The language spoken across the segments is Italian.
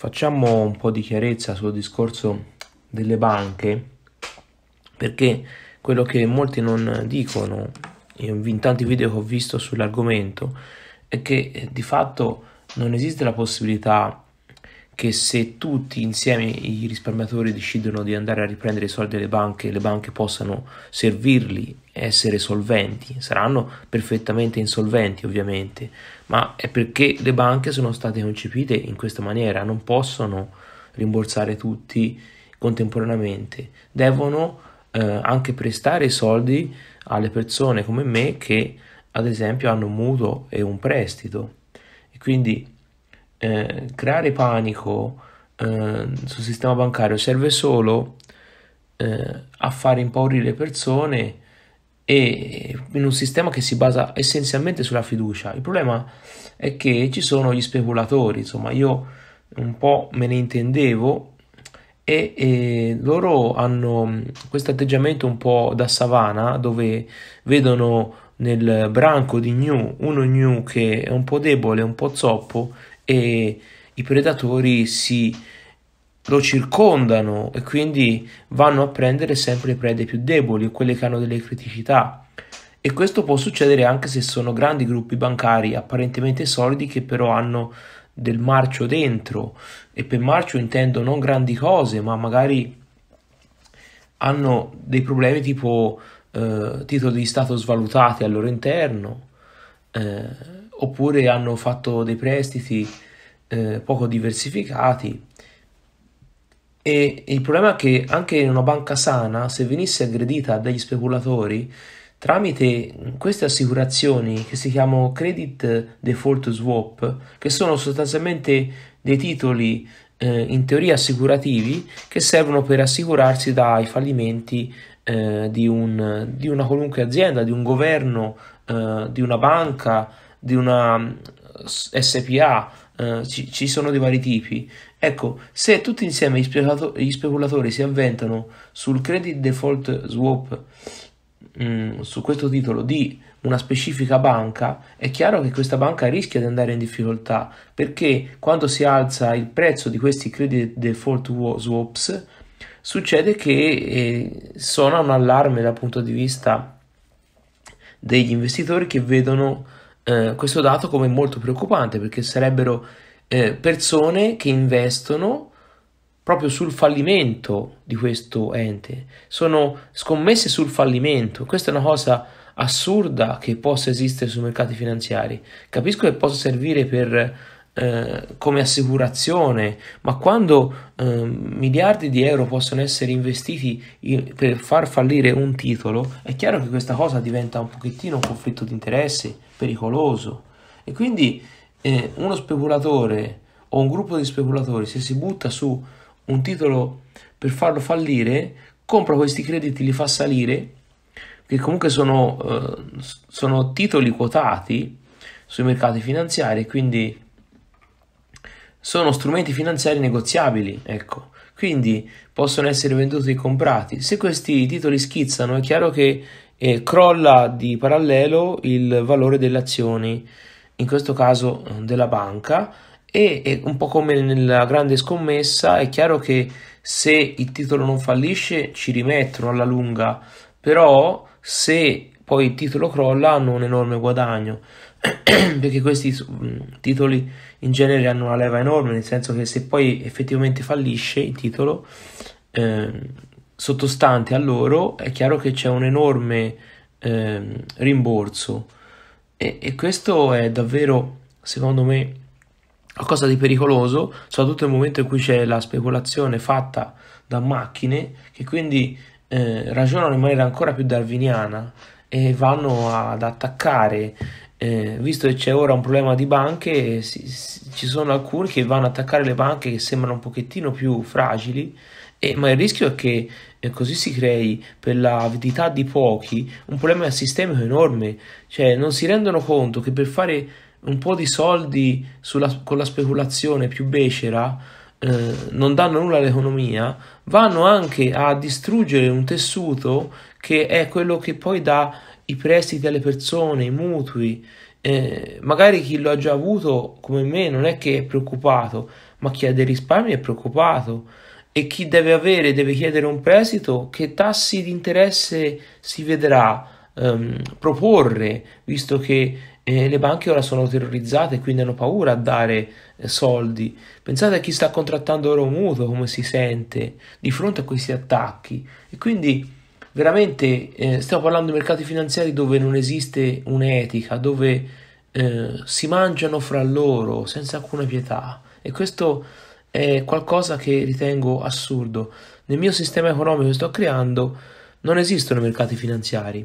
facciamo un po' di chiarezza sul discorso delle banche, perché quello che molti non dicono in tanti video che ho visto sull'argomento è che eh, di fatto non esiste la possibilità che se tutti insieme i risparmiatori decidono di andare a riprendere i soldi alle banche, le banche possano servirli, essere solventi, saranno perfettamente insolventi ovviamente, ma è perché le banche sono state concepite in questa maniera, non possono rimborsare tutti contemporaneamente, devono eh, anche prestare soldi alle persone come me che ad esempio hanno un mutuo e un prestito. quindi eh, creare panico eh, sul sistema bancario serve solo eh, a far impaurire le persone e in un sistema che si basa essenzialmente sulla fiducia. Il problema è che ci sono gli speculatori, insomma io un po' me ne intendevo e, e loro hanno questo atteggiamento un po' da savana dove vedono nel branco di New uno New che è un po' debole, un po' zoppo e i predatori si lo circondano e quindi vanno a prendere sempre le prede più deboli o quelle che hanno delle criticità. E questo può succedere anche se sono grandi gruppi bancari apparentemente solidi che però hanno del marcio dentro e per marcio intendo non grandi cose ma magari hanno dei problemi tipo eh, titoli di stato svalutati al loro interno eh, oppure hanno fatto dei prestiti eh, poco diversificati. E il problema è che anche in una banca sana, se venisse aggredita dagli speculatori tramite queste assicurazioni che si chiamano credit default swap, che sono sostanzialmente dei titoli eh, in teoria assicurativi che servono per assicurarsi dai fallimenti eh, di, un, di, una qualunque azienda, di un governo, eh, di una banca di una mm, SPA, eh, ci, ci, sono dei vari tipi. Ecco, se tutti insieme gli, speculatori si avventano sul credit default swap mh, mm, su questo titolo di una specifica banca, è chiaro che questa banca rischia di andare in difficoltà perché quando si alza il prezzo di questi credit default swaps succede che eh, suona un allarme dal punto di vista degli investitori che vedono eh, questo dato come molto preoccupante perché sarebbero eh, persone che investono proprio sul fallimento di questo ente, sono scommesse sul fallimento, questa è una cosa assurda che possa esistere sui mercati finanziari, capisco che possa servire per eh, come assicurazione, ma quando eh, miliardi di euro possono essere investiti in, per far fallire un titolo, è chiaro che questa cosa diventa un pochettino un conflitto di interessi pericoloso. E quindi eh, uno speculatore o un gruppo di speculatori, se si butta su un titolo per farlo fallire, compra questi crediti, li fa salire, che comunque sono, eh, sono titoli quotati sui mercati finanziari, quindi sono strumenti finanziari negoziabili, ecco, quindi possono essere venduti e comprati. Se questi titoli schizzano è chiaro che eh, crolla di parallelo il valore delle azioni, in questo caso eh, della banca, e, è un po' come nella grande scommessa è chiaro che se il titolo non fallisce ci rimettono alla lunga, però se poi il titolo crolla hanno un enorme guadagno. perché questi mm, titoli in genere hanno una leva enorme, nel senso che se poi effettivamente fallisce il titolo eh, sottostante a loro è chiaro che c'è un enorme eh, rimborso e, e, questo è davvero secondo me qualcosa di pericoloso, soprattutto nel momento in cui c'è la speculazione fatta da macchine che quindi eh, ragionano in maniera ancora più darwiniana e vanno ad attaccare eh, visto che c'è ora un problema di banche, si, si, ci sono alcuni che vanno ad attaccare le banche che sembrano un pochettino più fragili, e, ma il rischio è che eh, così si crei per l'avidità di pochi un problema sistemico enorme, cioè non si rendono conto che per fare un po' di soldi sulla, con la speculazione più becera eh, non danno nulla all'economia, vanno anche a distruggere un tessuto che è quello che poi dà i prestiti alle persone, i mutui. Eh, magari chi lo ha già avuto come me non è che è preoccupato, ma chi ha dei risparmi è preoccupato e chi deve avere, deve chiedere un prestito, che tassi di interesse si vedrà ehm, proporre, visto che eh, le banche ora sono terrorizzate e quindi hanno paura a dare eh, soldi. Pensate a chi sta contrattando oro mutuo, come si sente di fronte a questi attacchi. E quindi veramente eh, stiamo parlando di mercati finanziari dove non esiste un'etica, dove eh, si mangiano fra loro senza alcuna pietà e questo è qualcosa che ritengo assurdo. Nel mio sistema economico che sto creando non esistono mercati finanziari.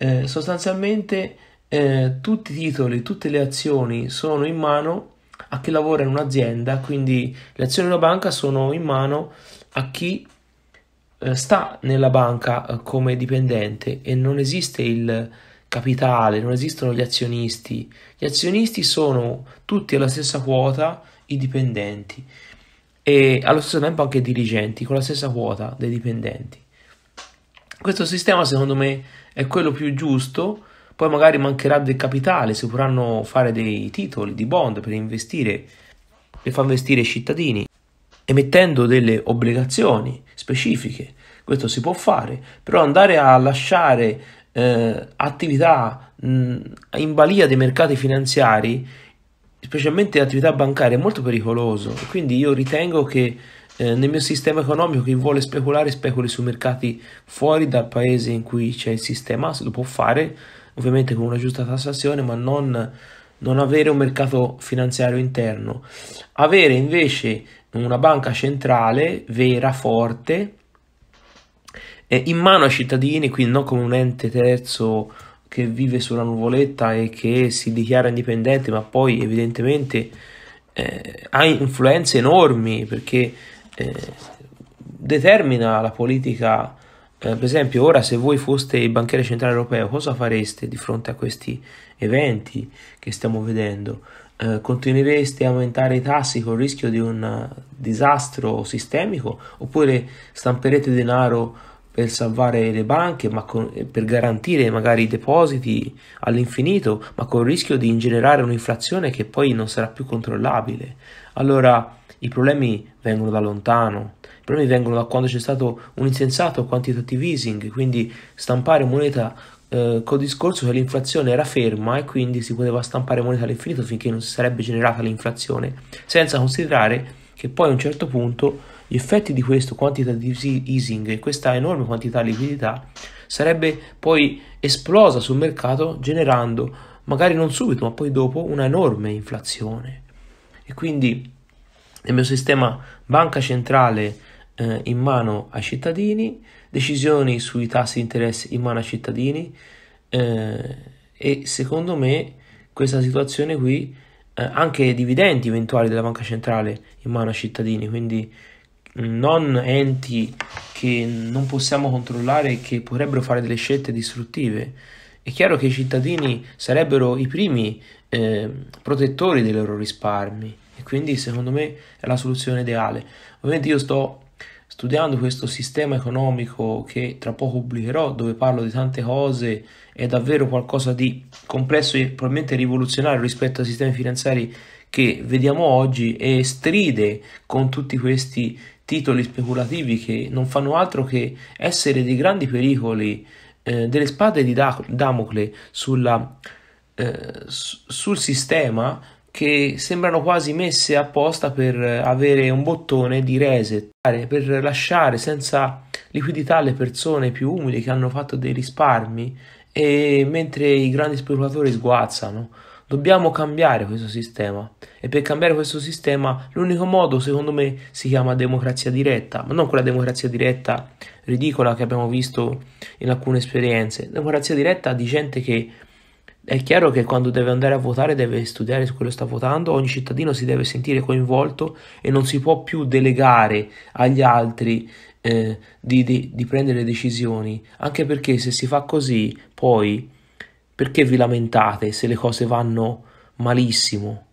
Eh, sostanzialmente eh, tutti i titoli, tutte le azioni sono in mano a chi lavora in un'azienda, quindi le azioni di una banca sono in mano a chi eh, sta nella banca eh, come dipendente e non esiste il capitale, non esistono gli azionisti. Gli azionisti sono tutti alla stessa quota i dipendenti e allo stesso tempo anche i dirigenti con la stessa quota dei dipendenti. Questo sistema secondo me è quello più giusto, poi magari mancherà del capitale, si potranno fare dei titoli di bond per investire, e far investire i cittadini, emettendo delle obbligazioni specifiche. Questo si può fare, però andare a lasciare eh, attività mh, in balia dei mercati finanziari, specialmente attività bancarie, è molto pericoloso. Quindi io ritengo che eh, nel mio sistema economico chi vuole speculare speculi sui mercati fuori dal paese in cui c'è il sistema, se lo può fare, ovviamente con una giusta tassazione, ma non non avere un mercato finanziario interno, avere invece una banca centrale vera, forte, eh, in mano ai cittadini, quindi non come un ente terzo che vive sulla nuvoletta e che si dichiara indipendente, ma poi evidentemente eh, ha influenze enormi perché eh, determina la politica. Eh, per esempio, ora se voi foste il banchiere centrale europeo, cosa fareste di fronte a questi eventi che stiamo vedendo? eh, continueresti a aumentare i tassi con il rischio di un eh, disastro sistemico oppure stamperete denaro per salvare le banche ma con, eh, per garantire magari i depositi all'infinito ma con il rischio di ingenerare un'inflazione che poi non sarà più controllabile allora i problemi vengono da lontano i problemi vengono da quando c'è stato un insensato quantitative easing quindi stampare moneta eh, col discorso che l'inflazione era ferma e quindi si poteva stampare moneta all'infinito finché non si sarebbe generata l'inflazione, senza considerare che poi a un certo punto gli effetti di questo quantitative easing e questa enorme quantità di liquidità sarebbe poi esplosa sul mercato generando magari non subito ma poi dopo una enorme inflazione e quindi nel mio sistema banca centrale eh, in mano ai cittadini decisioni sui tassi di interesse in mano ai cittadini eh, e secondo me questa situazione qui eh, anche dividendi eventuali della banca centrale in mano ai cittadini quindi mm, non enti che non possiamo controllare che potrebbero fare delle scelte distruttive è chiaro che i cittadini sarebbero i primi eh, protettori dei loro risparmi e quindi secondo me è la soluzione ideale ovviamente io sto studiando questo sistema economico che tra poco pubblicherò, dove parlo di tante cose, è davvero qualcosa di complesso e probabilmente rivoluzionario rispetto ai sistemi finanziari che vediamo oggi e stride con tutti questi titoli speculativi che non fanno altro che essere dei grandi pericoli, eh, delle spade di Damocle sulla, eh, sul sistema che sembrano quasi messe apposta per eh, avere un bottone di reset, per lasciare senza liquidità le persone più umili che hanno fatto dei risparmi e mentre i grandi speculatori sguazzano. Dobbiamo cambiare questo sistema e per cambiare questo sistema l'unico modo secondo me si chiama democrazia diretta, ma non quella democrazia diretta ridicola che abbiamo visto in alcune esperienze, democrazia diretta di gente che è chiaro che quando deve andare a votare deve studiare su quello che sta votando, ogni cittadino si deve sentire coinvolto e non si può più delegare agli altri eh, di, di, di prendere decisioni, anche perché se si fa così poi perché vi lamentate se le cose vanno malissimo?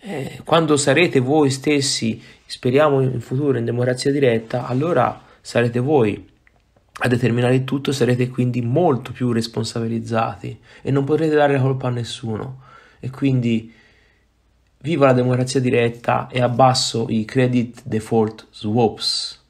Eh, quando sarete voi stessi, speriamo in futuro in democrazia diretta, allora sarete voi a determinare il tutto sarete quindi molto più responsabilizzati e non potrete dare la colpa a nessuno. E quindi viva la democrazia diretta e abbasso i credit default swaps.